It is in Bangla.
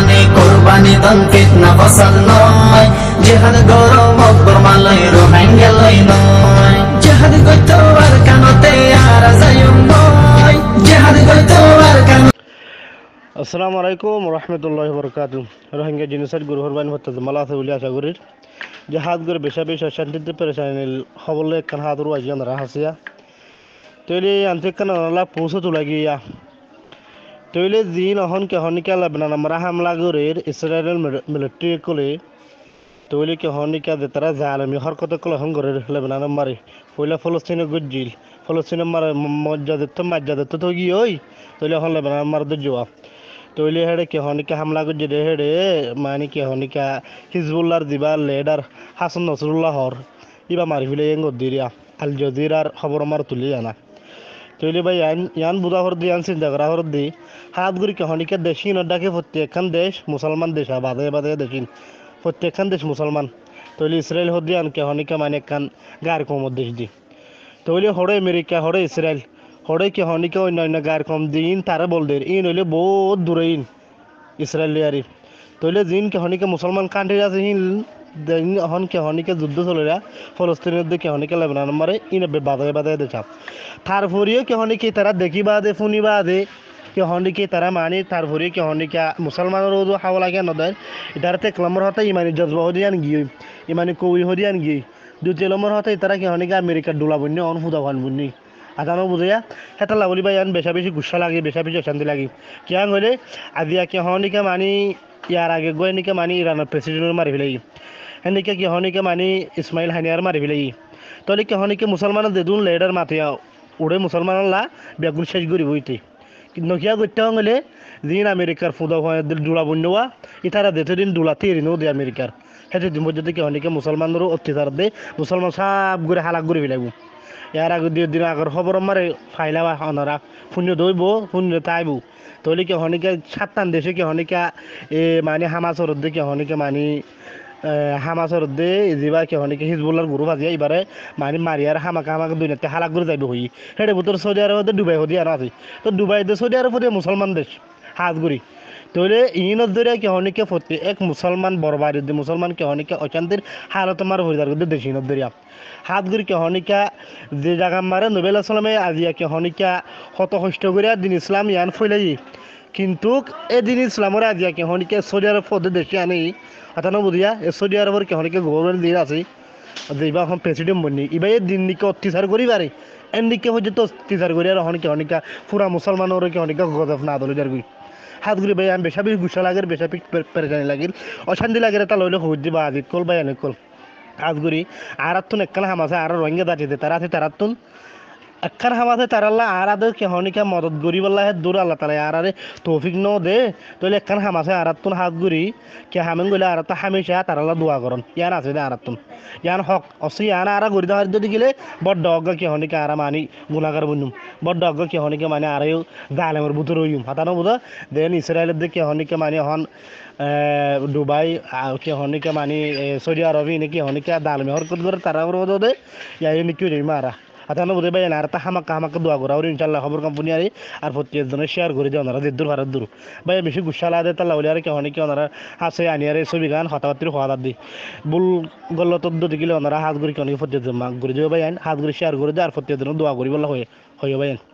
কোরবানি কোরবানি দন ফিতনা ফসল নয় জেহাদ গরম অকবর মালয় রোহাঙ্গা লই নয় জেহাদ গইতো কানতে আর যায়ুম নয় জেহাদ গইতো কান আসসালামু আলাইকুম রহমতুল্লাহ বরকাত রোহিঙ্গা জিনিসের গুরু হরবাইন হত্যা মালা আছে বলে আশা করি যে হাত করে বেশা বেশা শান্তিতে পেরেছানি হবলে একখান হাত রুয়াইছি আমরা হাসিয়া তো আনতে একখান পৌঁছে তোলা গিয়া তৈলে জিন অহনকে হনিকা লাবনানামরা হামলা গরের ইসরায়েলের মিলিটারি কলে তৈলিকে হনিকা দে তারা আমি হরকত কলে হন গরের লাবনানাম মারে পয়লা ফলস্তিনে গুজিল ফলস্তিনে মারে মজ্জাদের তো মজ্জাদের তো থগি ওই তৈলে হন লাবনানাম মার দে জবাব তৈলে হেড়ে কে হনিকা হামলা করছে রে হেড়ে মানে কে হনিকা হিজবুল্লার দিবা লেডার হাসান নসরুল্লাহর ইবা মারি ফেলে এঙ্গ দিরিয়া আল জজিরার খবর মার তুলি আনা তৈলি ভাই ইয়ান বুধা হরদি ইয়ান চিন্তা করা হরদি হাত গুড়ি কহনিকে দেশিন ডাকে প্রত্যেকখান দেশ মুসলমান দেশ বাদে বাদে দেখিন প্রত্যেকখান দেশ মুসলমান তৈলি ইসরায়েল হরদি আন কাহনিকে মানে একখান গার কম দেশ দি তৈলি হরে আমেরিকা হরে ইসরায়েল হরে কাহনিকে অন্য অন্য গার কম দিন তারা বল দে ইন হইলে বহুত দূরে ইন ইসরায়েল তৈলে জিন কাহনিকে মুসলমান কান্ট্রি আছে ইন হন কে হনিকে যুদ্ধ চলেরা ফলস্তিনের দিকে হনিকে লেবানন মারে ইনে বাদায় বাদায় দেখাম তারপরেও কে হনিকে তারা দেখি বাদে ফুনি বাদে কে হনিকে তারা মানি তারপরে কে হনিকা মুসলমানের ওদু হাওয়া লাগে নদের এটারতে ক্লামর হতে ইমানি জজবা হরিয়ান গিয়ে ইমানি কৌই হরিয়ান গিয়ে দ্বিতীয় নম্বর হতে তারা কে হনিকা আমেরিকার ডোলা বন্যে অন ফুদা ভান বন্যে আদানো বুঝিয়া সেটা লাবলি বা ইয়ান বেশা বেশি গুসা লাগে বেশা বেশি অশান্তি লাগে কিয়াং হলে আজি কে হনিকা মানি ইয়ার আগে গৈ এনেকৈ মানি ইরানের প্রেসিডেন্ট মারি ফেলাই হেন্দিকে কি হনিকে মানি ইসমাইল হানিয়ার মারি ফেলে তলে কি হনিকে মুসলমান দেদুন লেডার উৰে উড়ে লা বেগুন শেষ কৰিব বইতে নখিয়া করতে হলে দিন আমেরিকার ফুদা হয় দুলা বন্যা ইতারা দেতে দিন দুলা তেরিনও দে আমেরিকার সেটি দিন পর্যন্ত কি হনিকে মুসলমানেরও অত্যাচার দে মুসলমান সাপ করে হালাক করে ফেলাইব ইয়ার আগে দুই দিন আগর খবর মারে ফাইলা বা অনরা শূন্য দইব শূন্য তাইব তৈলি কি হনিকে সাতটান দেশে কি হনিকা এ মানে হামাচর দে কি হনিকে মানে হামাসর দে যেবা কে হনিকে হিজবুল্লার গ্রুপ ভাজি এবারে মানে আর হামাক হামাক দুই নাতে হালাক করে যাইবে হই হেডে বুতর সৌদি আরব ডুবাই হদি আর আছে তো দুবাইতে সৌদি আরব মুসলমান দেশ হাজগুড়ি তৈলে ইনত দরে কেহনিকে ফতি এক মুসলমান বরবারি মুসলমান কেহনিকে অশান্তির হালত মার হরিদার গদি দেশ নত দরিয়া হাতগুড়ি কেহনিকা যে জাগা মারে নবেল আসলামে আজিয়া কেহনিকা হত হষ্ট করিয়া দিন ইসলাম ইয়ান ফৈলাই কিন্তু এদিন ইসলামর আজিয়া কে হনিকে সৌদি আরব পদে দেশে আনি হাতানো বুঝিয়া এ সৌদি আরবর কে গভর্নমেন্ট দিয়ে আছে ইবা এখন প্রেসিডেন্ট বন্যি ইবা এই দিন নিকে অত্যাচার করি পারে এন্ডিকে হয়ে তো অত্যাচার করি আর হনকে হনিকা পুরা মুসলমানের কেহনিকা গজব না দলি যারগুই হাত ঘুরি ভাই আমি বেশা গুসা লাগে বেশা পেরেজানি লাগিল অশান্তি লাগে তা লইলে হুজ দিবা আজিত কল ভাই অনেক কল হাত ঘুরি আর তুন একখানা হাম আছে আর রোহিঙ্গা দাঁড়িয়ে তারা আছে তারা তুন अक्खर हमारे तार अल्लाह आ रहा दे के होने का मदद गुरी वाला है दूर अल्लाह ताला आ रहा तोफिक नो दे तो ले अक्खर हमारे आ रहा तुम हाथ गुरी के हमें गुले आरा रहा था हमेशा तार अल्लाह दुआ करों यार आसे आ आरा तुम यार हक असी यान आ रहा गुरी दार दे गिले बहुत डॉग के होने का आरा मानी गुना कर बनूं बहुत डॉग के होने के माने आ रहे हो दाले मर बुत रोयुम हता ना बुदा देन इसराइल दे के होने के माने हन दुबई के होने के मानी सऊदी अरबी ने के होने के दाल में और कुछ हरकत कर तारा दे या ये निक्यू नहीं मारा আতানো বুঝে পাই আর তা হামাকা হামাকা দোয়া করা ওর ইনশাল্লাহ খবর কোম্পানি আর আর প্রত্যেক জনের শেয়ার করে দিয়ে ওনারা দূর ভারত দূর ভাই বেশি গুসা লাগে তাল্লাহ বলে আর কেউ নাকি ওনারা হাসে আনি আর ছবি গান হতাহতির হওয়া দি বুল গল্ল তদ্দ দেখিলে ওনারা হাত করে কেউ নাকি প্রত্যেক করে দিও ভাই হাত করে শেয়ার করে দিয়ে আর প্রত্যেক দোয়া করি বলা হয়ে হয়ে ভাই